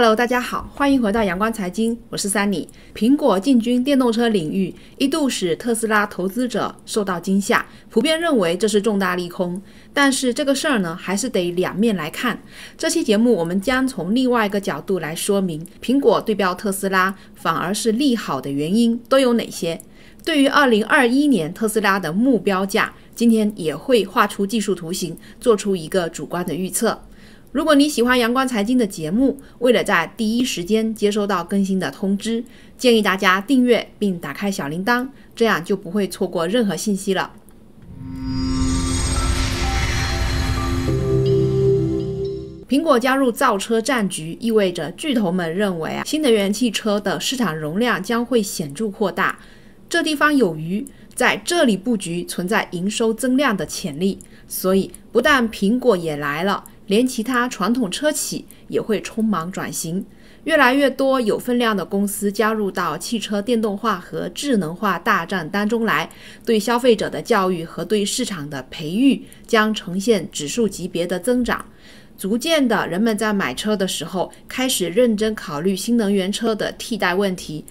Hello，大家好，欢迎回到阳光财经，我是三里。苹果进军电动车领域，一度使特斯拉投资者受到惊吓，普遍认为这是重大利空。但是这个事儿呢，还是得两面来看。这期节目我们将从另外一个角度来说明，苹果对标特斯拉反而是利好的原因都有哪些。对于二零二一年特斯拉的目标价，今天也会画出技术图形，做出一个主观的预测。如果你喜欢阳光财经的节目，为了在第一时间接收到更新的通知，建议大家订阅并打开小铃铛，这样就不会错过任何信息了。苹果加入造车战局，意味着巨头们认为啊，新能源汽车的市场容量将会显著扩大。这地方有鱼，在这里布局存在营收增量的潜力，所以不但苹果也来了。连其他传统车企也会匆忙转型，越来越多有分量的公司加入到汽车电动化和智能化大战当中来，对消费者的教育和对市场的培育将呈现指数级别的增长。逐渐的，人们在买车的时候开始认真考虑新能源车的替代问题。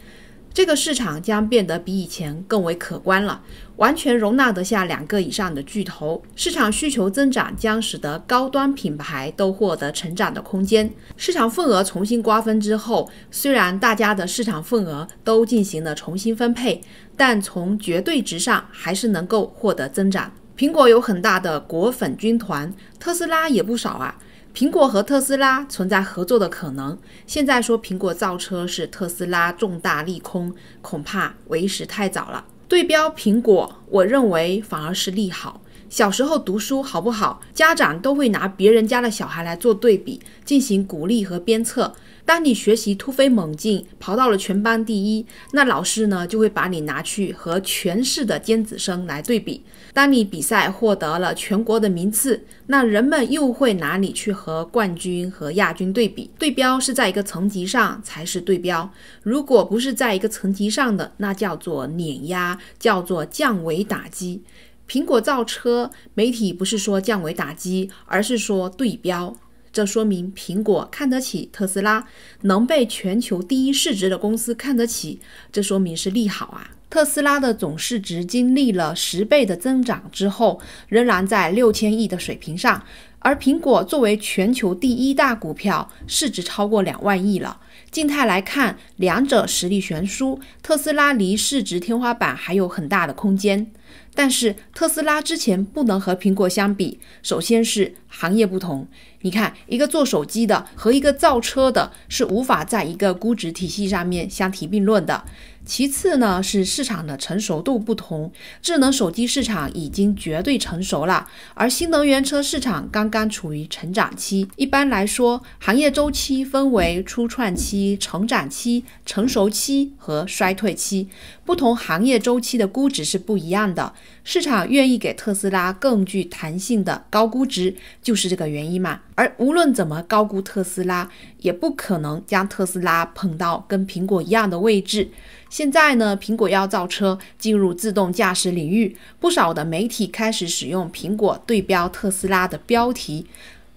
这个市场将变得比以前更为可观了，完全容纳得下两个以上的巨头。市场需求增长将使得高端品牌都获得成长的空间。市场份额重新瓜分之后，虽然大家的市场份额都进行了重新分配，但从绝对值上还是能够获得增长。苹果有很大的果粉军团，特斯拉也不少啊。苹果和特斯拉存在合作的可能，现在说苹果造车是特斯拉重大利空，恐怕为时太早了。对标苹果，我认为反而是利好。小时候读书好不好，家长都会拿别人家的小孩来做对比，进行鼓励和鞭策。当你学习突飞猛进，跑到了全班第一，那老师呢就会把你拿去和全市的尖子生来对比。当你比赛获得了全国的名次，那人们又会拿你去和冠军和亚军对比。对标是在一个层级上才是对标，如果不是在一个层级上的，那叫做碾压，叫做降维打击。苹果造车，媒体不是说降维打击，而是说对标。这说明苹果看得起特斯拉，能被全球第一市值的公司看得起，这说明是利好啊！特斯拉的总市值经历了十倍的增长之后，仍然在六千亿的水平上，而苹果作为全球第一大股票，市值超过两万亿了。静态来看，两者实力悬殊，特斯拉离市值天花板还有很大的空间。但是特斯拉之前不能和苹果相比，首先是行业不同。你看，一个做手机的和一个造车的，是无法在一个估值体系上面相提并论的。其次呢，是市场的成熟度不同。智能手机市场已经绝对成熟了，而新能源车市场刚刚处于成长期。一般来说，行业周期分为初创期、成长期、成熟期和衰退期。不同行业周期的估值是不一样的。市场愿意给特斯拉更具弹性的高估值，就是这个原因嘛。而无论怎么高估特斯拉，也不可能将特斯拉捧到跟苹果一样的位置。现在呢，苹果要造车，进入自动驾驶领域，不少的媒体开始使用苹果对标特斯拉的标题，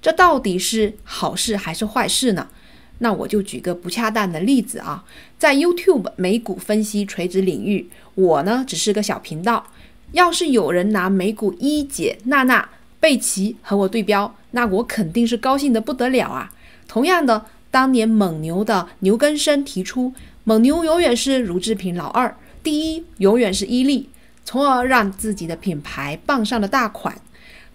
这到底是好事还是坏事呢？那我就举个不恰当的例子啊，在 YouTube 美股分析垂直领域，我呢只是个小频道，要是有人拿美股一姐娜娜贝奇和我对标，那我肯定是高兴的不得了啊。同样的，当年蒙牛的牛根生提出。蒙牛永远是乳制品老二，第一永远是伊利，从而让自己的品牌傍上了大款。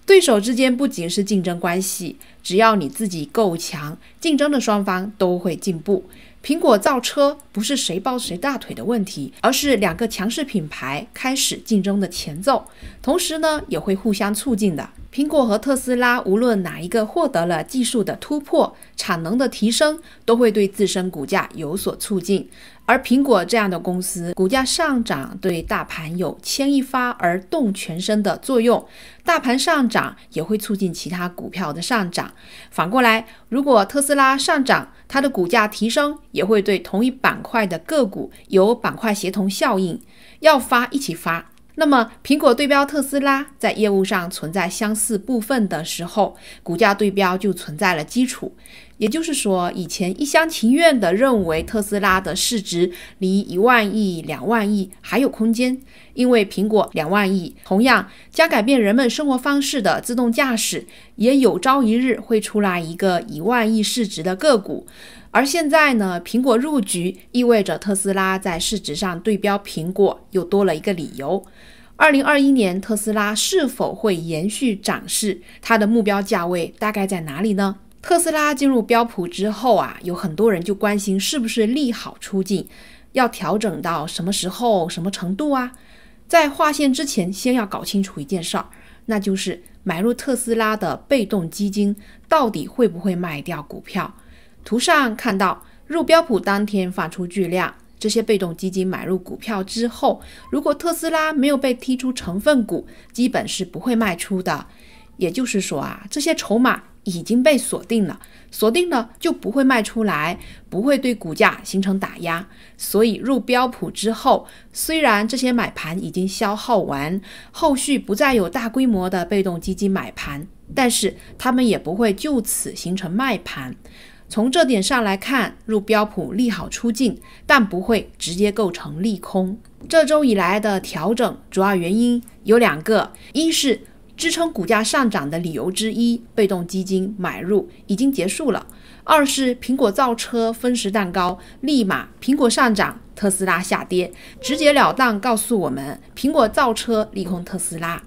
对手之间不仅是竞争关系，只要你自己够强，竞争的双方都会进步。苹果造车不是谁抱谁大腿的问题，而是两个强势品牌开始竞争的前奏。同时呢，也会互相促进的。苹果和特斯拉，无论哪一个获得了技术的突破、产能的提升，都会对自身股价有所促进。而苹果这样的公司股价上涨，对大盘有牵一发而动全身的作用。大盘上涨也会促进其他股票的上涨。反过来，如果特斯拉上涨，它的股价提升也会对同一板块的个股有板块协同效应，要发一起发。那么，苹果对标特斯拉，在业务上存在相似部分的时候，股价对标就存在了基础。也就是说，以前一厢情愿地认为特斯拉的市值离一万亿、两万亿还有空间，因为苹果两万亿，同样将改变人们生活方式的自动驾驶，也有朝一日会出来一个一万亿市值的个股。而现在呢，苹果入局，意味着特斯拉在市值上对标苹果又多了一个理由。二零二一年，特斯拉是否会延续涨势？它的目标价位大概在哪里呢？特斯拉进入标普之后啊，有很多人就关心是不是利好出尽，要调整到什么时候、什么程度啊？在划线之前，先要搞清楚一件事儿，那就是买入特斯拉的被动基金到底会不会卖掉股票？图上看到，入标普当天放出巨量，这些被动基金买入股票之后，如果特斯拉没有被踢出成分股，基本是不会卖出的。也就是说啊，这些筹码。已经被锁定了，锁定了就不会卖出来，不会对股价形成打压。所以入标普之后，虽然这些买盘已经消耗完，后续不再有大规模的被动基金买盘，但是他们也不会就此形成卖盘。从这点上来看，入标普利好出尽，但不会直接构成利空。这周以来的调整主要原因有两个，一是。支撑股价上涨的理由之一，被动基金买入已经结束了。二是苹果造车分食蛋糕，立马苹果上涨，特斯拉下跌，直截了当告诉我们：苹果造车利空特斯拉。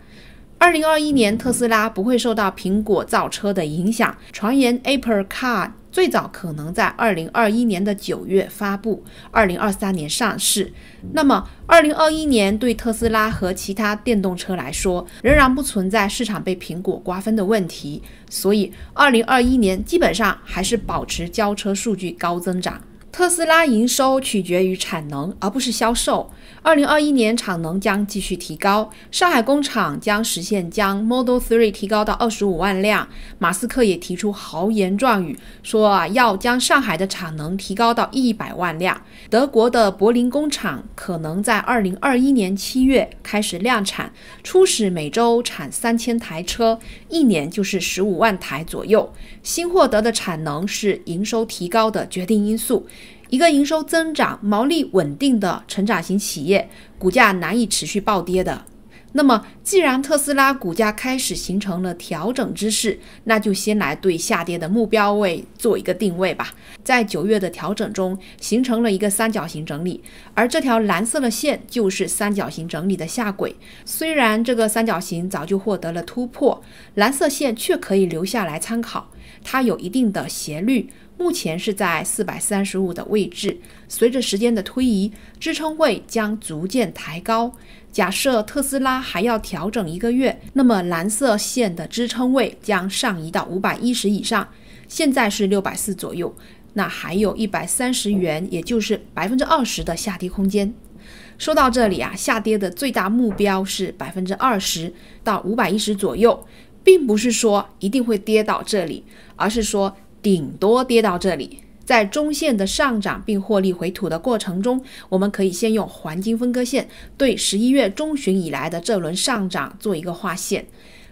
二零二一年，特斯拉不会受到苹果造车的影响。传言 Apple Car 最早可能在二零二一年的九月发布，二零二三年上市。那么，二零二一年对特斯拉和其他电动车来说，仍然不存在市场被苹果瓜分的问题。所以，二零二一年基本上还是保持交车数据高增长。特斯拉营收取决于产能，而不是销售。二零二一年产能将继续提高，上海工厂将实现将 Model 3提高到二十五万辆。马斯克也提出豪言壮语，说啊要将上海的产能提高到一百万辆。德国的柏林工厂可能在二零二一年七月开始量产，初始每周产三千台车，一年就是十五万台左右。新获得的产能是营收提高的决定因素。一个营收增长、毛利稳定的成长型企业，股价难以持续暴跌的。那么，既然特斯拉股价开始形成了调整之势，那就先来对下跌的目标位做一个定位吧。在九月的调整中，形成了一个三角形整理，而这条蓝色的线就是三角形整理的下轨。虽然这个三角形早就获得了突破，蓝色线却可以留下来参考，它有一定的斜率。目前是在四百三十五的位置，随着时间的推移，支撑位将逐渐抬高。假设特斯拉还要调整一个月，那么蓝色线的支撑位将上移到五百一十以上，现在是六百四左右，那还有一百三十元，也就是百分之二十的下跌空间。说到这里啊，下跌的最大目标是百分之二十到五百一十左右，并不是说一定会跌到这里，而是说。顶多跌到这里，在中线的上涨并获利回吐的过程中，我们可以先用黄金分割线对十一月中旬以来的这轮上涨做一个划线。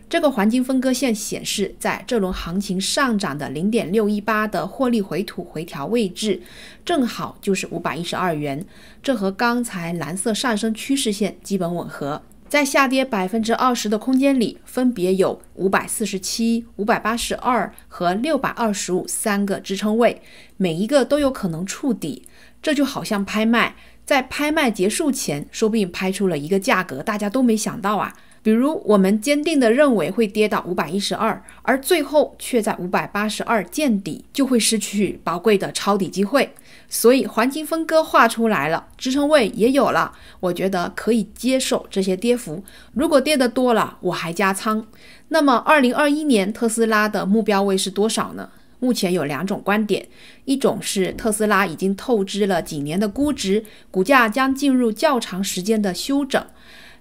这个黄金分割线显示，在这轮行情上涨的零点六一八的获利回吐回调位置，正好就是五百一十二元，这和刚才蓝色上升趋势线基本吻合。在下跌百分之二十的空间里，分别有五百四十七、五百八十二和六百二十五三个支撑位，每一个都有可能触底。这就好像拍卖，在拍卖结束前，说不定拍出了一个价格，大家都没想到啊。比如，我们坚定地认为会跌到五百一十二，而最后却在五百八十二见底，就会失去宝贵的抄底机会。所以，黄金分割画出来了，支撑位也有了，我觉得可以接受这些跌幅。如果跌得多了，我还加仓。那么，二零二一年特斯拉的目标位是多少呢？目前有两种观点，一种是特斯拉已经透支了几年的估值，股价将进入较长时间的休整。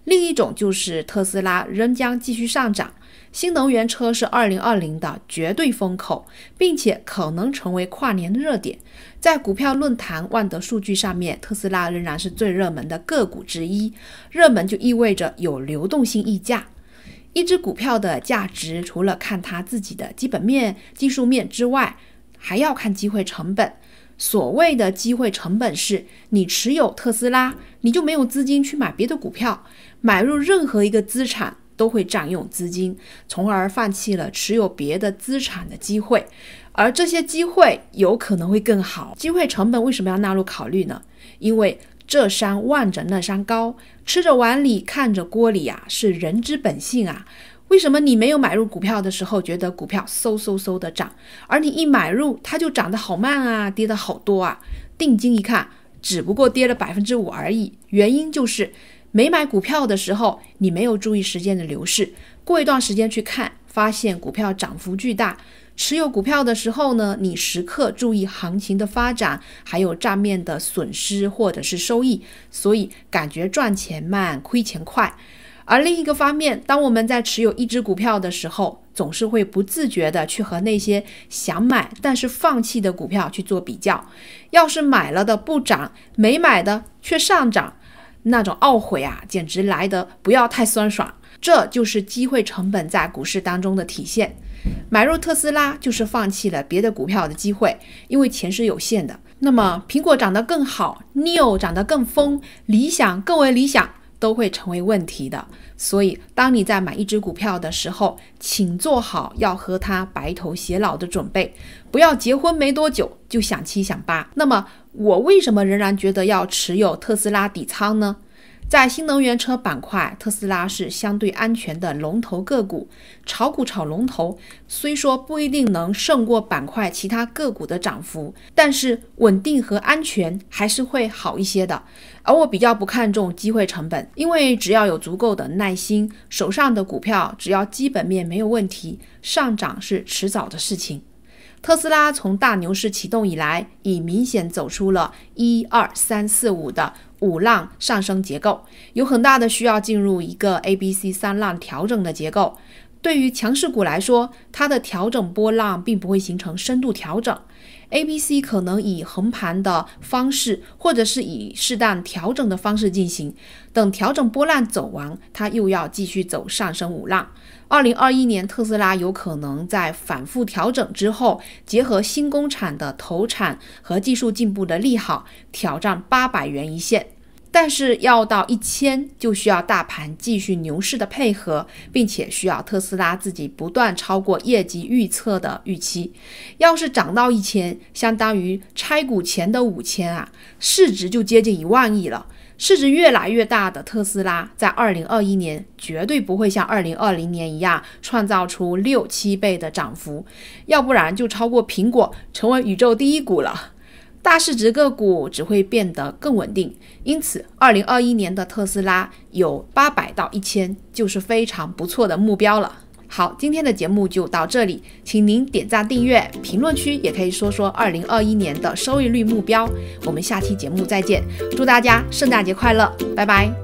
另一种就是特斯拉仍将继续上涨，新能源车是二零二零的绝对风口，并且可能成为跨年热点。在股票论坛万德数据上面，特斯拉仍然是最热门的个股之一。热门就意味着有流动性溢价。一只股票的价值，除了看它自己的基本面、技术面之外，还要看机会成本。所谓的机会成本，是你持有特斯拉，你就没有资金去买别的股票。买入任何一个资产都会占用资金，从而放弃了持有别的资产的机会，而这些机会有可能会更好。机会成本为什么要纳入考虑呢？因为这山望着那山高，吃着碗里看着锅里啊，是人之本性啊。为什么你没有买入股票的时候觉得股票嗖嗖嗖的涨，而你一买入它就涨得好慢啊，跌得好多啊？定睛一看，只不过跌了百分之五而已。原因就是。没买股票的时候，你没有注意时间的流逝，过一段时间去看，发现股票涨幅巨大。持有股票的时候呢，你时刻注意行情的发展，还有账面的损失或者是收益，所以感觉赚钱慢，亏钱快。而另一个方面，当我们在持有一只股票的时候，总是会不自觉的去和那些想买但是放弃的股票去做比较。要是买了的不涨，没买的却上涨。那种懊悔啊，简直来的不要太酸爽！这就是机会成本在股市当中的体现。买入特斯拉就是放弃了别的股票的机会，因为钱是有限的。那么苹果涨得更好，n e o 涨得更疯，理想更为理想，都会成为问题的。所以，当你在买一只股票的时候，请做好要和它白头偕老的准备，不要结婚没多久就想七想八。那么我为什么仍然觉得要持有特斯拉底仓呢？在新能源车板块，特斯拉是相对安全的龙头个股。炒股炒龙头，虽说不一定能胜过板块其他个股的涨幅，但是稳定和安全还是会好一些的。而我比较不看重机会成本，因为只要有足够的耐心，手上的股票只要基本面没有问题，上涨是迟早的事情。特斯拉从大牛市启动以来，已明显走出了一二三四五的五浪上升结构，有很大的需要进入一个 A B C 三浪调整的结构。对于强势股来说，它的调整波浪并不会形成深度调整。A、B、C 可能以横盘的方式，或者是以适当调整的方式进行。等调整波浪走完，它又要继续走上升五浪。二零二一年，特斯拉有可能在反复调整之后，结合新工厂的投产和技术进步的利好，挑战八百元一线。但是要到一千，就需要大盘继续牛市的配合，并且需要特斯拉自己不断超过业绩预测的预期。要是涨到一千，相当于拆股前的五千啊，市值就接近一万亿了。市值越来越大的特斯拉，在二零二一年绝对不会像二零二零年一样创造出六七倍的涨幅，要不然就超过苹果，成为宇宙第一股了。大市值个股只会变得更稳定，因此，二零二一年的特斯拉有八百到一千就是非常不错的目标了。好，今天的节目就到这里，请您点赞、订阅，评论区也可以说说二零二一年的收益率目标。我们下期节目再见，祝大家圣诞节快乐，拜拜。